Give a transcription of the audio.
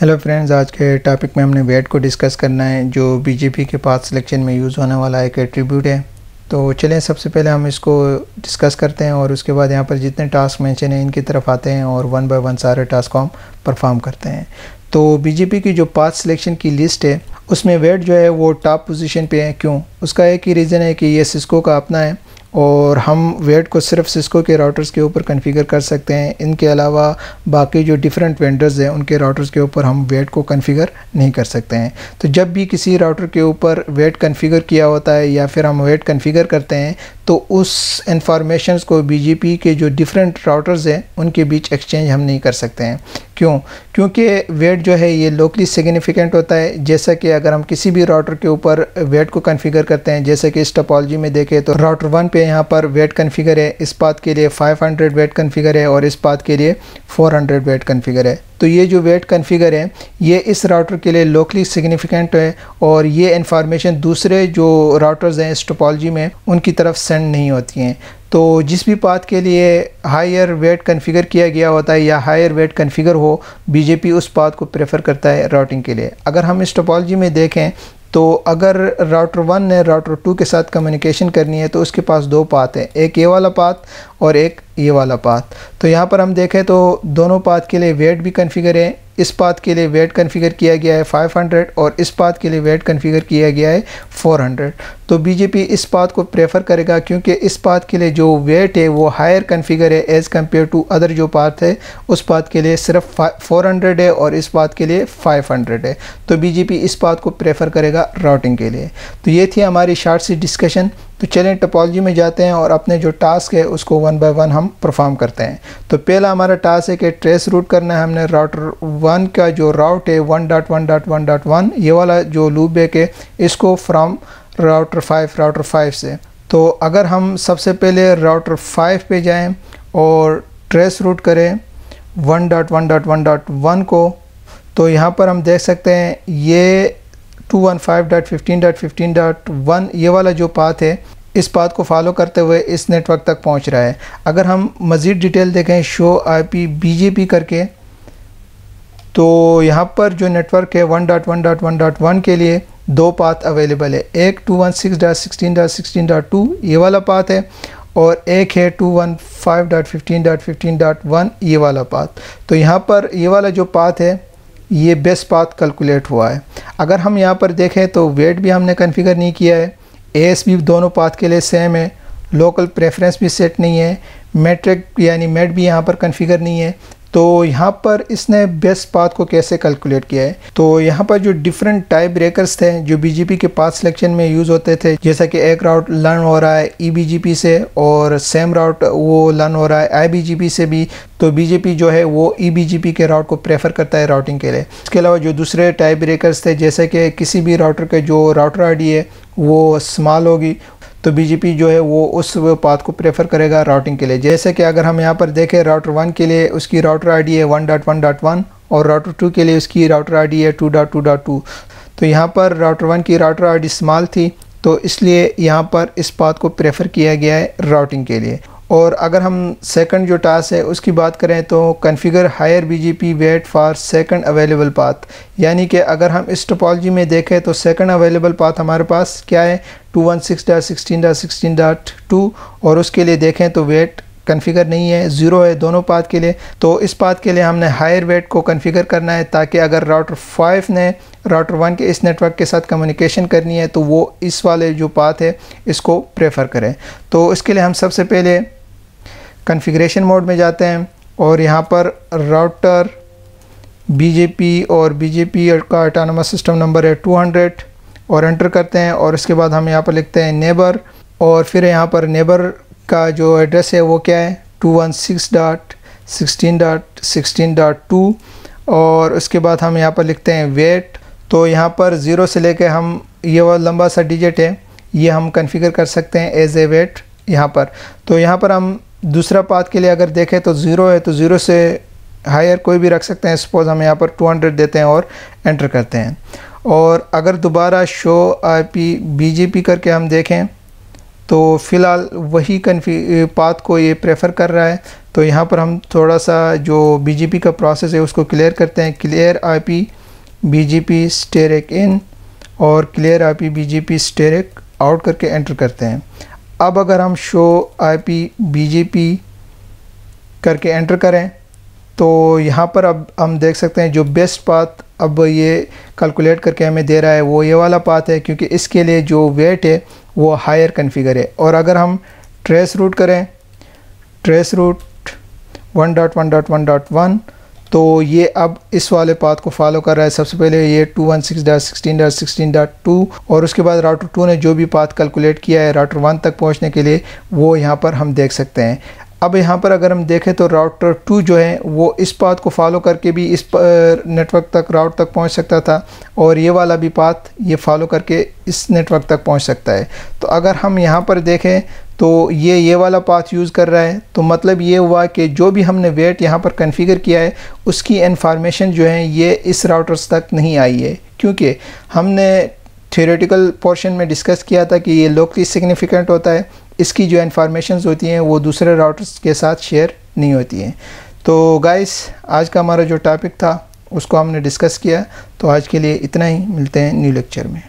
hello friends आज के topic में हमने वेट e को डिस्कस करना है जो बीजेपी के पास सिलेक्शन में यूज़ होने वाला एक एट्रीब्यूट है तो चलें सबसे पहले हम इसको डिस्कस करते हैं और उसके बाद यहाँ पर जितने टास्क मैंशन हैं इनकी तरफ आते हैं और वन बाय वन सारे टास्क को हम परफॉर्म करते हैं तो बीजेपी की जो पास सिलेक्शन की लिस्ट है उसमें वेट e जो है वो टॉप पोजिशन पर है क्यों उसका एक ही रीज़न है कि ये सिस्को का अपना है और हम वेट को सिर्फ सिस्को के राउटर्स के ऊपर कन्फिगर कर सकते हैं इनके अलावा बाकी जो डिफरेंट वेंडर्स हैं उनके राउटर्स के ऊपर हम वेट को कन्फिगर नहीं कर सकते हैं तो जब भी किसी राउटर के ऊपर वेट कन्फिगर किया होता है या फिर हम वेट कन्फिगर करते हैं तो उस इंफॉर्मेशन को बीजेपी के जो डिफरेंट राउटर्स हैं उनके बीच एक्सचेंज हम नहीं कर सकते हैं क्यों क्योंकि वेट जो है ये लोकली सिग्निफिकेंट होता है जैसा कि अगर हम किसी भी राउटर के ऊपर वेट को कन्फिगर करते हैं जैसे कि इस टोपोलॉजी में देखें तो राउटर वन पे यहाँ पर वेट कन्फिगर है इस बात के लिए 500 वेट कन्फिगर है और इस बात के लिए 400 वेट कन्फिगर है तो ये जो वेट कन्फिगर है ये इस राउटर के लिए लोकली सिग्निफिकेंट है और ये इन्फॉर्मेशन दूसरे जो राउटर्स हैं इस टोपोलॉजी में उनकी तरफ सेंड नहीं होती हैं तो जिस भी पाथ के लिए हायर वेट कन्फिगर किया गया होता है या हायर वेट कन्फिगर हो बीजेपी उस पाथ को प्रेफर करता है राउटिंग के लिए अगर हम इस टोपोलॉजी में देखें तो अगर राउटर वन ने राउटर टू के साथ कम्युनिकेशन करनी है तो उसके पास दो पात हैं एक ये वाला पात और एक ये वाला पाथ तो यहाँ पर हम देखें तो दोनों पाथ के लिए वेट भी कन्फिगर है इस पाथ के लिए वेट कन्फिगर किया गया है 500 और इस पाथ के लिए वेट कन्फिगर किया गया है 400 तो बीजेपी इस पाथ को प्रेफर करेगा क्योंकि इस पाथ के लिए जो वेट है वो हायर कन्फिगर है एज़ कम्पेयर टू अदर जो पाथ है उस पाथ के लिए सिर्फ 400 है और इस पाथ के लिए 500 है तो बीजेपी इस पाथ को प्रेफर करेगा राउटिंग के लिए तो ये थी हमारी शार्ट सी डिस्कशन तो चलें टोपोलॉजी में जाते हैं और अपने जो टास्क है उसको वन बाय वन हम परफॉर्म करते हैं तो पहला हमारा टास्क है कि ट्रेस रूट करना है हमने राउटर वन का जो राउट है one dot one dot one dot one ये वाला जो लूप है इसको from router five router five से तो अगर हम सबसे पहले राउटर फाइव पर जाएँ और ट्रेस रूट करें one dot one dot one dot one को तो यहाँ पर हम देख सकते हैं ये 215.15.15.1 ये वाला जो पाथ है इस पाथ को फॉलो करते हुए इस नेटवर्क तक पहुंच रहा है अगर हम मज़ीद डिटेल देखें शो आईपी बीजेपी करके तो यहाँ पर जो नेटवर्क है 1.1.1.1 के लिए दो पाथ अवेलेबल है एक 216.16.16.2 ये वाला पाथ है और एक है 215.15.15.1 ये वाला पाथ तो यहाँ पर ये वाला जो पाथ है ये बेस्ट पाथ कैलकुलेट हुआ है अगर हम यहाँ पर देखें तो वेट भी हमने कन्फिगर नहीं किया है एस भी दोनों पाथ के लिए सेम है लोकल प्रेफरेंस भी सेट नहीं है मेट्रिक यानी मेट भी यहाँ पर कन्फिगर नहीं है तो यहाँ पर इसने बेस्ट पाथ को कैसे कैलकुलेट किया है तो यहाँ पर जो डिफरेंट टाइप ब्रेकर्स थे जो बीजेपी के पास सिलेक्शन में यूज़ होते थे जैसा कि एक राउट लर्न हो रहा है ई e से और सेम राउट वो लर्न हो रहा है आई से भी तो बीजेपी जो है वो ई e के राउट को प्रेफर करता है राउटिंग के लिए इसके अलावा जो दूसरे टाइप ब्रेकर्स थे जैसे कि किसी भी राउटर के जो राउटर आई है वो स्मॉल होगी तो बीजेपी जो है वो उस पाथ को प्रेफर करेगा राउटिंग के लिए जैसे कि अगर हम यहाँ पर देखें राउटर वन के लिए उसकी राउटर आई डी है one dot one dot one और राउटर टू के लिए उसकी राउटर आई डी है two dot two dot two तो यहाँ पर राउटर वन की राउटर आई डी स्मॉल थी तो इसलिए यहाँ पर इस पाथ को प्रेफर किया गया है राउटिंग के लिए और अगर हम सेकंड जो टास्क है उसकी बात करें तो configure higher BGP weight for second available path यानी कि अगर हम इस टोपोलॉजी में देखें तो सेकंड अवेलेबल पाथ हमारे पास क्या है two one six dot sixteen dot sixteen dot two और उसके लिए देखें तो वेट कन्फिगर नहीं है ज़ीरो है दोनों पाथ के लिए तो इस पाथ के लिए हमने हायर वेट को कन्फिगर करना है ताकि अगर राउटर फाइव ने राउटर वन के इस नेटवर्क के साथ कम्युनिकेशन करनी है तो वो इस वाले जो पाथ है इसको प्रेफर करें तो इसके लिए हम सबसे पहले कन्फिग्रेशन मोड में जाते हैं और यहाँ पर राउटर बीजेपी और बीजेपी का अटानमस सिस्टम नंबर है 200 और एंटर करते हैं और इसके बाद हम यहाँ पर लिखते हैं नेबर और फिर यहाँ पर नेबर का जो एड्रेस है वो क्या है two one six dot sixteen dot sixteen dot two और उसके बाद हम यहाँ पर लिखते हैं वेट तो यहाँ पर ज़ीरो से लेके हम ये वाला लंबा सा डिजिट है ये हम कन्फिगर कर सकते हैं एज ए वेट यहाँ पर तो यहाँ पर हम दूसरा पाथ के लिए अगर देखें तो ज़ीरो है तो ज़ीरो से हायर कोई भी रख सकते हैं सपोज़ हम यहाँ पर 200 देते हैं और एंटर करते हैं और अगर दोबारा शो आईपी बीजेपी करके हम देखें तो फ़िलहाल वही कन्फी पाथ को ये प्रेफर कर रहा है तो यहाँ पर हम थोड़ा सा जो बीजेपी का प्रोसेस है उसको क्लियर करते हैं clear IP BGP asterisk in और clear I IP BGP asterisk out करके एंटर करते हैं अब अगर हम शो आईपी बीजेपी करके एंटर करें तो यहाँ पर अब हम देख सकते हैं जो बेस्ट पाथ अब ये कैलकुलेट करके हमें दे रहा है वो ये वाला पाथ है क्योंकि इसके लिए जो वेट है वो हायर कन्फिगर है और अगर हम ट्रेस रूट करें trace route one dot one dot one dot one तो ये अब इस वाले पाथ को फॉलो कर रहा है सबसे पहले ये two one six dot sixteen dot sixteen dot two और उसके बाद राउटर टू ने जो भी पाथ कैलकुलेट किया है राउटर वन तक पहुंचने के लिए वो यहाँ पर हम देख सकते हैं अब यहाँ पर अगर हम देखें तो राउटर टू जो है वो इस पाथ को फॉलो करके भी इस नेटवर्क तक राउट तक पहुँच सकता था और ये वाला भी पाथ ये फॉलो करके इस नेटवर्क तक पहुँच सकता है तो अगर हम यहाँ पर देखें तो ये ये वाला पाथ यूज़ कर रहा है तो मतलब ये हुआ कि जो भी हमने वेट यहाँ पर कन्फ़िगर किया है उसकी इन्फॉर्मेशन जो है ये इस राउटर्स तक नहीं आई है क्योंकि हमने थियोरेटिकल पोर्शन में डिस्कस किया था कि ये लोकली सिग्निफिकेंट होता है इसकी जो इन्फॉर्मेशन होती हैं वो दूसरे राउटर्स के साथ शेयर नहीं होती हैं तो गाइस आज का हमारा जो टॉपिक था उसको हमने डिस्कस किया तो आज के लिए इतना ही मिलते हैं न्यू लेक्चर में